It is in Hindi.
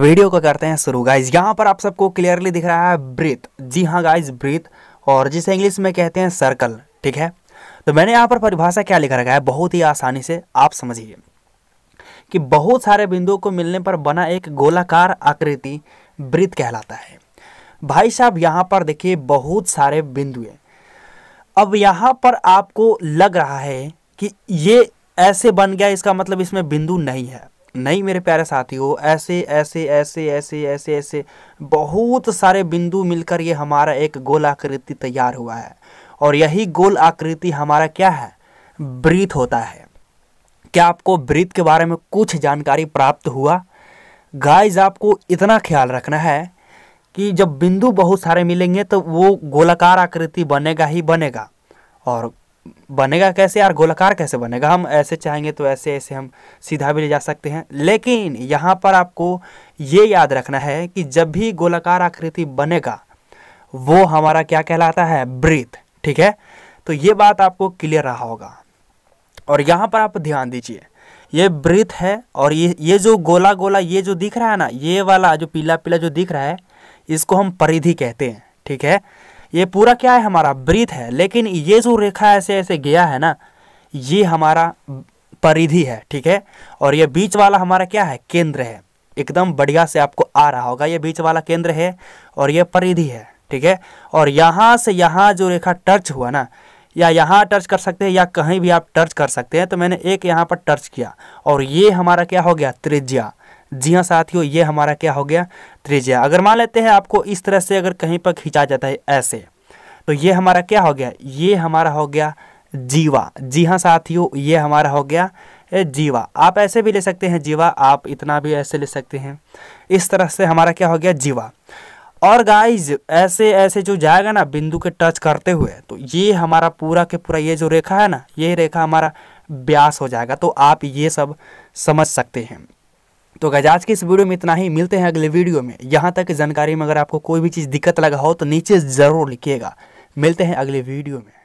वीडियो को करते हैं शुरू गाइज यहाँ पर आप सबको क्लियरली दिख रहा है ब्रीथ जी हाँ गाइज ब्रीथ और जिसे इंग्लिश में कहते हैं सर्कल ठीक है तो मैंने यहाँ पर परिभाषा क्या लिख रखा है बहुत ही आसानी से आप समझिए कि बहुत सारे बिंदुओं को मिलने पर बना एक गोलाकार आकृति वृत्त कहलाता है भाई साहब यहाँ पर देखिए बहुत सारे बिंदु हैं अब यहाँ पर आपको लग रहा है कि ये ऐसे बन गया इसका मतलब इसमें बिंदु नहीं है नहीं मेरे प्यारे साथियों ऐसे ऐसे ऐसे ऐसे ऐसे ऐसे बहुत सारे बिंदु मिलकर ये हमारा एक गोल आकृति तैयार हुआ है और यही गोल आकृति हमारा क्या है ब्रीथ होता है क्या आपको ब्रीथ के बारे में कुछ जानकारी प्राप्त हुआ गाइज आपको इतना ख्याल रखना है कि जब बिंदु बहुत सारे मिलेंगे तो वो गोलाकार आकृति बनेगा ही बनेगा और बनेगा कैसे यार गोलाकार कैसे बनेगा हम ऐसे चाहेंगे तो ऐसे ऐसे हम सीधा भी ले जा सकते हैं लेकिन यहाँ पर आपको ये याद रखना है कि जब भी गोलाकार आकृति बनेगा वो हमारा क्या कहलाता है ब्रीथ ठीक है तो ये बात आपको क्लियर रहा होगा और यहाँ पर आप ध्यान दीजिए ये ब्रीथ है और ये ये जो गोला गोला ये जो दिख रहा है ना ये वाला जो पीला पीला जो दिख रहा है इसको हम परिधि कहते हैं ठीक है ये पूरा क्या है हमारा ब्रीथ है लेकिन ये जो रेखा ऐसे ऐसे गया है ना ये हमारा परिधि है ठीक है और ये बीच वाला हमारा क्या है केंद्र है एकदम बढ़िया से आपको आ रहा होगा ये बीच वाला केंद्र है और ये परिधि है ठीक है और यहाँ से यहाँ जो रेखा टच हुआ ना या यहाँ टच कर सकते हैं या कहीं भी आप टच कर सकते हैं तो मैंने एक यहाँ पर टच किया और ये हमारा क्या हो गया त्रिज्या जी हाँ साथियों ये हमारा क्या हो गया त्रिज्या अगर मान लेते हैं आपको इस तरह से अगर कहीं पर खींचा जाता है ऐसे तो ये हमारा क्या हो गया ये हमारा हो गया जीवा जी हाँ साथियों ये हमारा हो गया जीवा आप ऐसे भी ले सकते हैं जीवा आप इतना भी ऐसे ले सकते हैं इस तरह से हमारा क्या हो गया जीवा और गाइज ऐसे ऐसे जो जाएगा ना बिंदु के टच करते हुए तो ये हमारा पूरा के पूरा ये जो रेखा है ना ये रेखा हमारा ब्यास हो जाएगा तो आप ये सब समझ सकते हैं तो गजाज आज इस वीडियो में इतना ही मिलते हैं अगले वीडियो में यहाँ तक जानकारी में अगर आपको कोई भी चीज़ दिक्कत लगा हो तो नीचे ज़रूर लिखिएगा मिलते हैं अगले वीडियो में